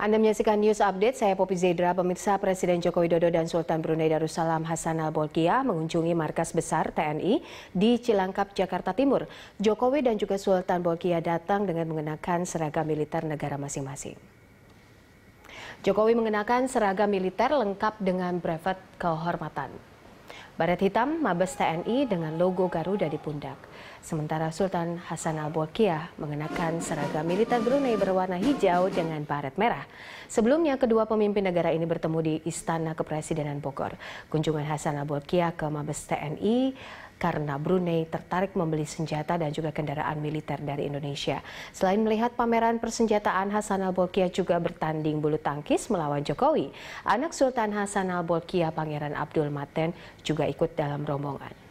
Anda menyaksikan news update, saya Popi Zedra. Pemirsa Presiden Joko Widodo dan Sultan Brunei Darussalam Hasan al Bolkiah mengunjungi markas besar TNI di Cilangkap, Jakarta Timur. Jokowi dan juga Sultan Bolkiah datang dengan mengenakan seragam militer negara masing-masing. Jokowi mengenakan seragam militer lengkap dengan brevet kehormatan. Baret hitam Mabes TNI dengan logo Garuda di pundak. Sementara Sultan Hasan al bolkiah mengenakan seragam militer Brunei berwarna hijau dengan baret merah. Sebelumnya kedua pemimpin negara ini bertemu di Istana Kepresidenan Bogor. Kunjungan Hasan al bolkiah ke Mabes TNI karena Brunei tertarik membeli senjata dan juga kendaraan militer dari Indonesia. Selain melihat pameran persenjataan, Hasan Al-Bolkiah juga bertanding bulu tangkis melawan Jokowi. Anak Sultan Hasan Al-Bolkiah, Pangeran Abdul Maten, juga ikut dalam rombongan.